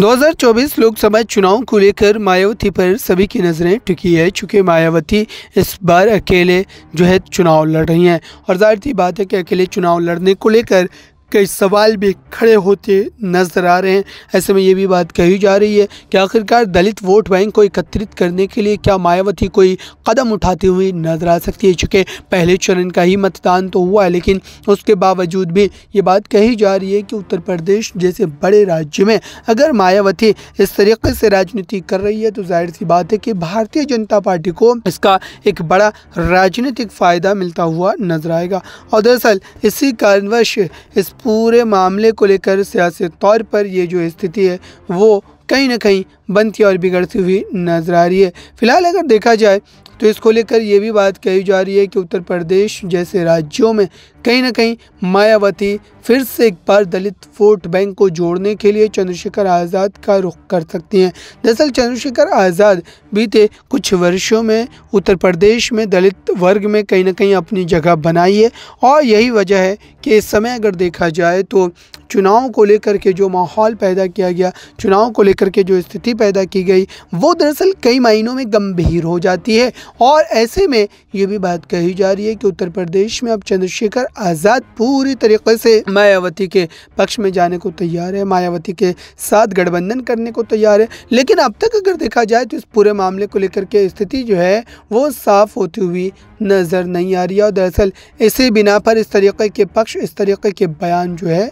2024 लोकसभा चुनाव को लेकर मायावती पर सभी की नज़रें टिकी है चूँकि मायावती इस बार अकेले जो है चुनाव लड़ रही हैं और जाहिर सी बात है कि अकेले चुनाव लड़ने को लेकर कई सवाल भी खड़े होते नज़र आ रहे हैं ऐसे में ये भी बात कही जा रही है कि आखिरकार दलित वोट बैंक को एकत्रित करने के लिए क्या मायावती कोई कदम उठाती हुई नज़र आ सकती है चूँकि पहले चरण का ही मतदान तो हुआ है लेकिन उसके बावजूद भी ये बात कही जा रही है कि उत्तर प्रदेश जैसे बड़े राज्य में अगर मायावती इस तरीके से राजनीति कर रही है तो जाहिर सी बात है कि भारतीय जनता पार्टी को इसका एक बड़ा राजनीतिक फ़ायदा मिलता हुआ नजर आएगा और दरअसल इसी कारणवश इस पूरे मामले को लेकर सियासी तौर पर ये जो स्थिति है वो कहीं ना कहीं बनती और बिगड़ती हुई नजर आ रही है फिलहाल अगर देखा जाए तो इसको लेकर ये भी बात कही जा रही है कि उत्तर प्रदेश जैसे राज्यों में कहीं ना कहीं मायावती फिर से एक बार दलित वोट बैंक को जोड़ने के लिए चंद्रशेखर आज़ाद का रुख कर सकती हैं दरअसल चंद्रशेखर आज़ाद बीते कुछ वर्षों में उत्तर प्रदेश में दलित वर्ग में कहीं ना कहीं अपनी जगह बनाई है और यही वजह है कि इस समय अगर देखा जाए तो चुनाव को लेकर के जो माहौल पैदा किया गया चुनाव को लेकर के जो स्थिति पैदा की गई वो दरअसल कई मायनों में गंभीर हो जाती है और ऐसे में ये भी बात कही जा रही है कि उत्तर प्रदेश में अब चंद्रशेखर आज़ाद पूरी तरीके से मायावती के पक्ष में जाने को तैयार है मायावती के साथ गठबंधन करने को तैयार है लेकिन अब तक अगर देखा जाए तो इस पूरे मामले को लेकर के स्थिति जो है वो साफ होती हुई नज़र नहीं आ रही है और दरअसल इसी बिना पर इस तरीके के पक्ष इस तरीके के बयान जो है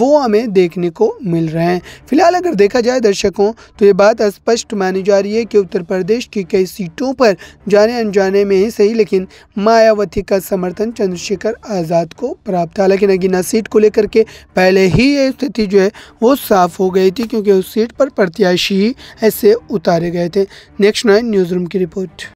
वो गोवा हमें देखने को मिल रहे हैं फिलहाल अगर देखा जाए दर्शकों तो ये बात स्पष्ट मानी जा रही है कि उत्तर प्रदेश की कई सीटों पर जाने अनजाने में ही सही लेकिन मायावती का समर्थन चंद्रशेखर आज़ाद को प्राप्त था लेकिन अगिना सीट को लेकर के पहले ही ये स्थिति जो है वो साफ हो गई थी क्योंकि उस सीट पर प्रत्याशी ही ऐसे उतारे गए थे नेक्स्ट नाइन न्यूज़ रूम की रिपोर्ट